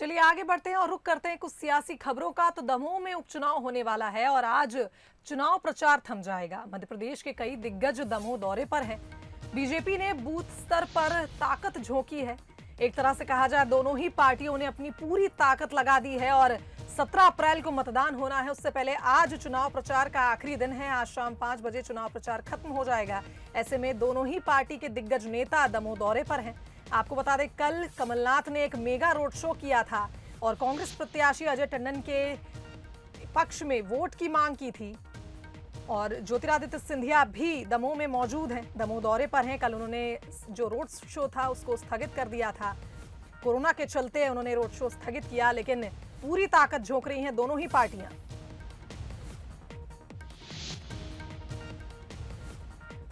चलिए आगे बढ़ते हैं और रुक करते हैं कुछ सियासी खबरों का तो दमोह में उपचुनाव होने वाला है और आज चुनाव प्रचार थम जाएगा मध्य प्रदेश के कई दिग्गज दमोह दौरे पर हैं बीजेपी ने बूथ स्तर पर ताकत झोंकी है एक तरह से कहा जाए दोनों ही पार्टियों ने अपनी पूरी ताकत लगा दी है और 17 अप्रैल को मतदान होना है उससे पहले आज चुनाव प्रचार का आखिरी दिन है आज शाम पांच बजे चुनाव प्रचार खत्म हो जाएगा ऐसे में दोनों ही पार्टी के दिग्गज नेता दमोह दौरे पर हैं आपको बता दें कल कमलनाथ ने एक मेगा रोड शो किया था और कांग्रेस प्रत्याशी अजय टंडन के पक्ष में वोट की मांग की थी और ज्योतिरादित्य सिंधिया भी दमोह में मौजूद हैं दमोह दौरे पर हैं कल उन्होंने जो रोड शो था उसको स्थगित कर दिया था कोरोना के चलते उन्होंने रोड शो स्थगित किया लेकिन पूरी ताकत झोंक रही हैं दोनों ही पार्टियां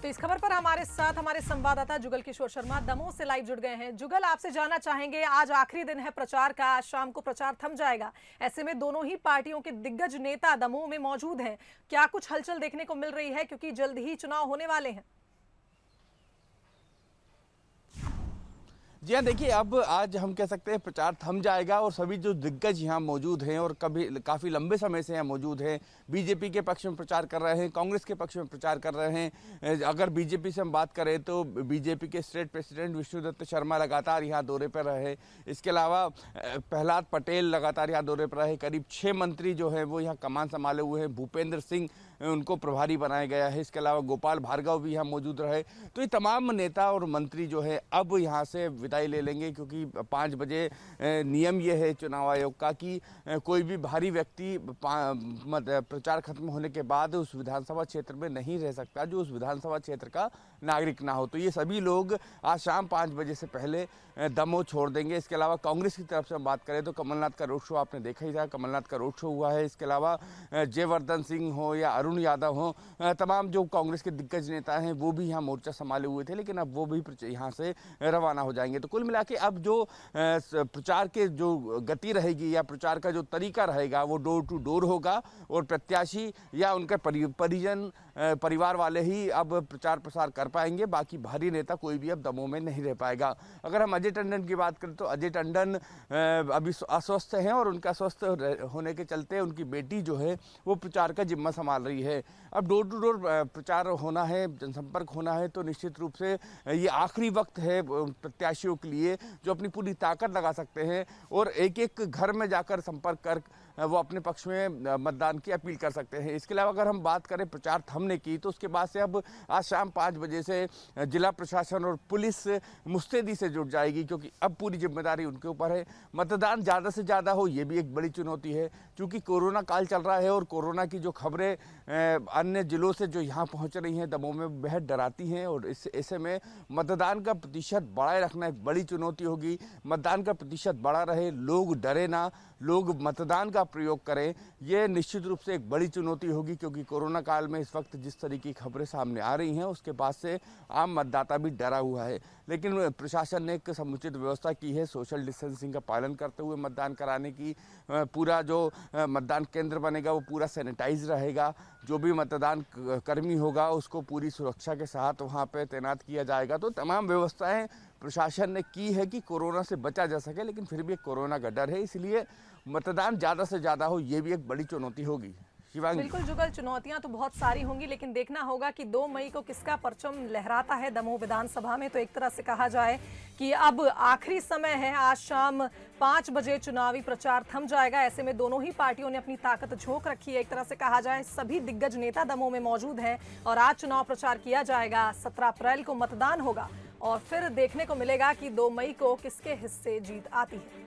तो इस खबर पर हमारे साथ हमारे संवाददाता जुगल किशोर शर्मा दमोह से लाइव जुड़ गए हैं जुगल आपसे जाना चाहेंगे आज आखिरी दिन है प्रचार का आज शाम को प्रचार थम जाएगा ऐसे में दोनों ही पार्टियों के दिग्गज नेता दमोह में मौजूद हैं क्या कुछ हलचल देखने को मिल रही है क्योंकि जल्द ही चुनाव होने वाले हैं जी हाँ देखिए अब आज हम कह सकते हैं प्रचार थम जाएगा और सभी जो दिग्गज यहाँ मौजूद हैं और कभी काफ़ी लंबे समय से यहाँ मौजूद हैं बीजेपी के पक्ष में प्रचार कर रहे हैं कांग्रेस के पक्ष में प्रचार कर रहे हैं अगर बीजेपी से हम बात करें तो बीजेपी के स्टेट प्रेसिडेंट विष्णुदत्त शर्मा लगातार यहाँ दौरे पर रहे इसके अलावा प्रहलाद पटेल लगातार यहाँ दौरे पर रहे करीब छः मंत्री जो हैं वो यहाँ कमान संभाले हुए हैं भूपेंद्र सिंह उनको प्रभारी बनाया गया है इसके अलावा गोपाल भार्गव भी यहाँ मौजूद रहे तो ये तमाम नेता और मंत्री जो है अब यहाँ से विदाई ले लेंगे क्योंकि पाँच बजे नियम ये है चुनाव आयोग का कि कोई भी भारी व्यक्ति प्रचार खत्म होने के बाद उस विधानसभा क्षेत्र में नहीं रह सकता जो उस विधानसभा क्षेत्र का नागरिक ना हो तो ये सभी लोग आज शाम पाँच बजे से पहले दमो छोड़ देंगे इसके अलावा कांग्रेस की तरफ से हम बात करें तो कमलनाथ का रोड शो आपने देखा ही था कमलनाथ का रोड शो हुआ है इसके अलावा जयवर्धन सिंह हो या अरुण यादव हों तमाम जो कांग्रेस के दिग्गज नेता हैं वो भी यहाँ मोर्चा संभाले हुए थे लेकिन अब वो भी यहाँ से रवाना हो जाएंगे तो कुल मिला अब जो प्रचार के जो गति रहेगी या प्रचार का जो तरीका रहेगा वो डोर टू डोर होगा और प्रत्याशी या उनके परिजन परिवार वाले ही अब प्रचार प्रसार कर पाएंगे बाकी भारी नेता कोई भी अब दमों में नहीं रह पाएगा अगर हम अजय टंडन की बात करें तो अजय टंडन अभी अस्वस्थ हैं और उनका अस्वस्थ होने के चलते उनकी बेटी जो है वो प्रचार का जिम्मा संभाल रही रही है अब डोर टू डोर प्रचार होना है जनसंपर्क होना है तो निश्चित रूप से ये आखिरी वक्त है प्रत्याशियों के लिए जो अपनी पूरी ताकत लगा सकते हैं और एक एक घर में जाकर संपर्क कर वो अपने पक्ष में मतदान की अपील कर सकते हैं इसके अलावा अगर हम बात करें प्रचार थमने की तो उसके बाद से अब आज शाम पाँच बजे से जिला प्रशासन और पुलिस मुस्तैदी से जुट जाएगी क्योंकि अब पूरी जिम्मेदारी उनके ऊपर है मतदान ज़्यादा से ज़्यादा हो ये भी एक बड़ी चुनौती है क्योंकि कोरोना काल चल रहा है और कोरोना की जो खबरें अन्य ज़िलों से जो यहाँ पहुँच रही हैं दमों में बेहद डराती हैं और इस ऐसे में मतदान का प्रतिशत बढ़ाए रखना एक बड़ी चुनौती होगी मतदान का प्रतिशत बढ़ा रहे लोग डरे ना लोग मतदान का प्रयोग करें ये निश्चित रूप से एक बड़ी चुनौती होगी क्योंकि कोरोना काल में इस वक्त जिस तरीके की खबरें सामने आ रही हैं उसके बाद से आम मतदाता भी डरा हुआ है लेकिन प्रशासन ने एक समुचित व्यवस्था की है सोशल डिस्टेंसिंग का पालन करते हुए मतदान कराने की पूरा जो मतदान केंद्र बनेगा वो पूरा सैनिटाइज रहेगा जो भी मतदान कर्मी होगा उसको पूरी सुरक्षा के साथ वहाँ पे तैनात किया जाएगा तो तमाम व्यवस्थाएं प्रशासन ने की है कि कोरोना से बचा जा सके लेकिन फिर भी एक कोरोना का डर है इसलिए मतदान ज़्यादा से ज़्यादा हो ये भी एक बड़ी चुनौती होगी बिल्कुल जुगल चुनौतियां तो बहुत सारी होंगी लेकिन देखना होगा कि दो मई को किसका परचम लहराता है दमोह विधानसभा में तो एक तरह से कहा जाए कि अब आखिरी समय है आज शाम पांच बजे चुनावी प्रचार थम जाएगा ऐसे में दोनों ही पार्टियों ने अपनी ताकत झोंक रखी है एक तरह से कहा जाए सभी दिग्गज नेता दमोह में मौजूद है और आज चुनाव प्रचार किया जाएगा सत्रह अप्रैल को मतदान होगा और फिर देखने को मिलेगा कि दो मई को किसके हिस्से जीत आती है